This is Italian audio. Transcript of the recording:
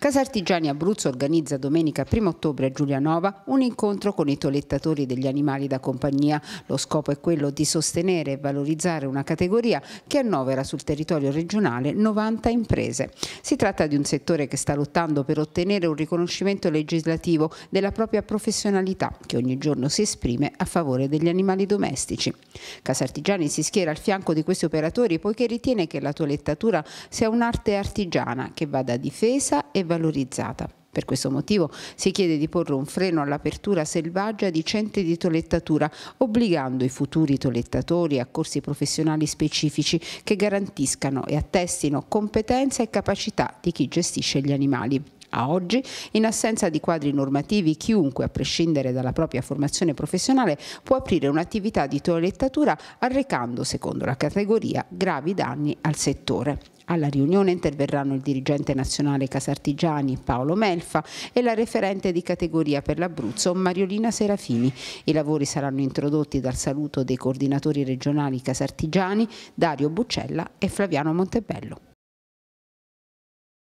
Casa Artigiani Abruzzo organizza domenica 1 ottobre a Giulianova un incontro con i tolettatori degli animali da compagnia. Lo scopo è quello di sostenere e valorizzare una categoria che annovera sul territorio regionale 90 imprese. Si tratta di un settore che sta lottando per ottenere un riconoscimento legislativo della propria professionalità che ogni giorno si esprime a favore degli animali domestici. Casa Artigiani si schiera al fianco di questi operatori poiché ritiene che la tolettatura sia un'arte artigiana che va da difesa e valorizzata. Per questo motivo si chiede di porre un freno all'apertura selvaggia di centri di tolettatura, obbligando i futuri tolettatori a corsi professionali specifici che garantiscano e attestino competenza e capacità di chi gestisce gli animali. A oggi, in assenza di quadri normativi, chiunque, a prescindere dalla propria formazione professionale, può aprire un'attività di toilettatura arrecando, secondo la categoria, gravi danni al settore. Alla riunione interverranno il dirigente nazionale Casartigiani Paolo Melfa e la referente di categoria per l'Abruzzo Mariolina Serafini. I lavori saranno introdotti dal saluto dei coordinatori regionali Casartigiani, Dario Buccella e Flaviano Montebello.